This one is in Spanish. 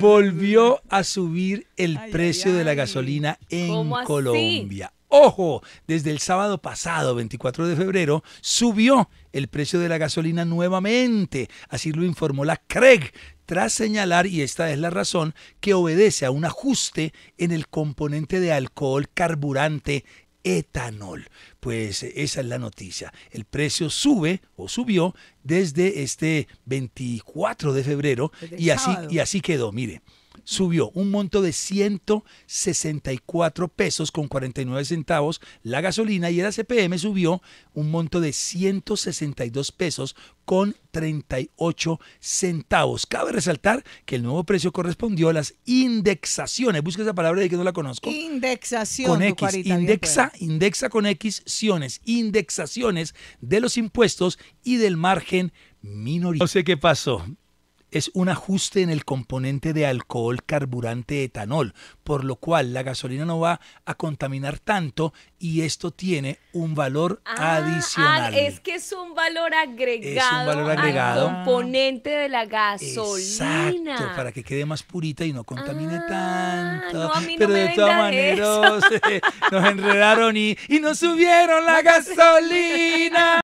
volvió a subir el precio de la gasolina en Colombia. Ojo, desde el sábado pasado, 24 de febrero, subió el precio de la gasolina nuevamente. Así lo informó la CREG, tras señalar, y esta es la razón, que obedece a un ajuste en el componente de alcohol carburante etanol. Pues eh, esa es la noticia. El precio sube o subió desde este 24 de febrero y así, y así quedó. Mire, subió un monto de 164 pesos con 49 centavos la gasolina y el ACPM subió un monto de 162 pesos con 38 centavos. Cabe resaltar que el nuevo precio correspondió a las indexaciones. Busca esa palabra de que no la conozco. Indexaciones Con X. indexa, indexa con X, siones. Indexaciones de los impuestos y del margen minorista. No sé qué pasó es un ajuste en el componente de alcohol carburante etanol, por lo cual la gasolina no va a contaminar tanto y esto tiene un valor ah, ah, adicional. es que es un valor agregado, es un valor agregado. al componente de la gasolina. Exacto, para que quede más purita y no contamine ah, tanto. Pero de todas maneras nos enredaron y, y nos subieron la gasolina.